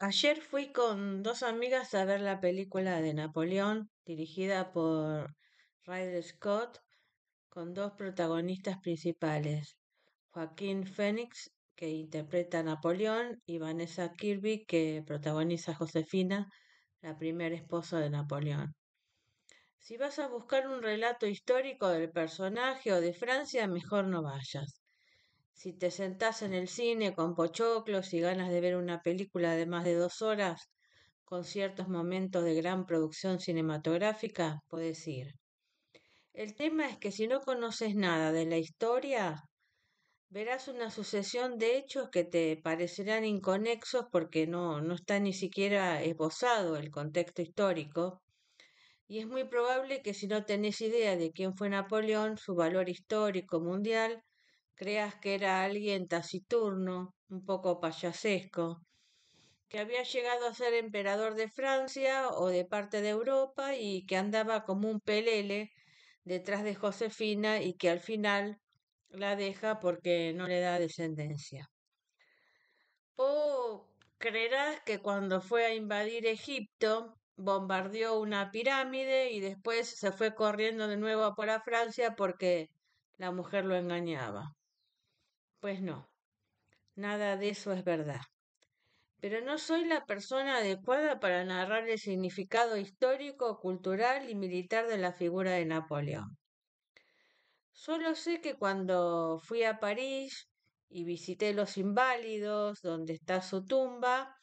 Ayer fui con dos amigas a ver la película de Napoleón, dirigida por Ryder Scott, con dos protagonistas principales, Joaquín Phoenix, que interpreta a Napoleón, y Vanessa Kirby, que protagoniza a Josefina, la primera esposa de Napoleón. Si vas a buscar un relato histórico del personaje o de Francia, mejor no vayas. Si te sentás en el cine con pochoclos y ganas de ver una película de más de dos horas, con ciertos momentos de gran producción cinematográfica, puedes ir. El tema es que si no conoces nada de la historia, verás una sucesión de hechos que te parecerán inconexos porque no, no está ni siquiera esbozado el contexto histórico. Y es muy probable que si no tenés idea de quién fue Napoleón, su valor histórico mundial, creas que era alguien taciturno, un poco payasesco, que había llegado a ser emperador de Francia o de parte de Europa y que andaba como un pelele detrás de Josefina y que al final la deja porque no le da descendencia. O creerás que cuando fue a invadir Egipto bombardeó una pirámide y después se fue corriendo de nuevo a por la Francia porque la mujer lo engañaba. Pues no, nada de eso es verdad. Pero no soy la persona adecuada para narrar el significado histórico, cultural y militar de la figura de Napoleón. Solo sé que cuando fui a París y visité los inválidos, donde está su tumba,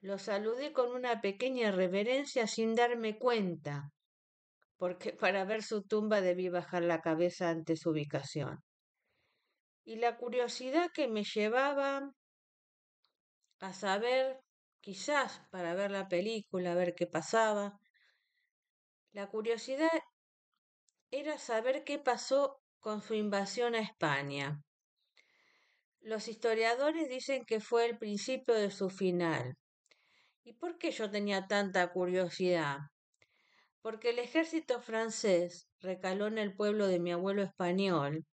lo saludé con una pequeña reverencia sin darme cuenta, porque para ver su tumba debí bajar la cabeza ante su ubicación y la curiosidad que me llevaba a saber, quizás para ver la película, a ver qué pasaba, la curiosidad era saber qué pasó con su invasión a España. Los historiadores dicen que fue el principio de su final. ¿Y por qué yo tenía tanta curiosidad? Porque el ejército francés recaló en el pueblo de mi abuelo español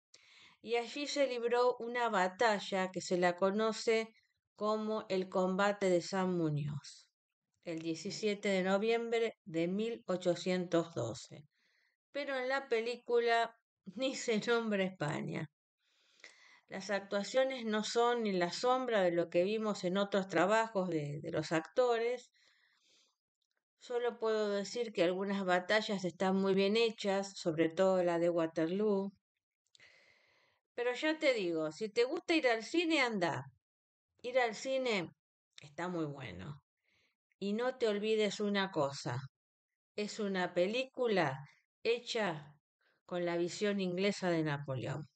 y allí se libró una batalla que se la conoce como el combate de San Muñoz, el 17 de noviembre de 1812. Pero en la película ni se nombra España. Las actuaciones no son ni la sombra de lo que vimos en otros trabajos de, los actores. Solo puedo decir que algunas batallas están muy bien hechas, sobre todo la de Waterloo, pero ya te digo, si te gusta ir al cine, anda. Ir al cine está muy bueno. Y no te olvides una cosa, es una película hecha con la visión inglesa de Napoleón.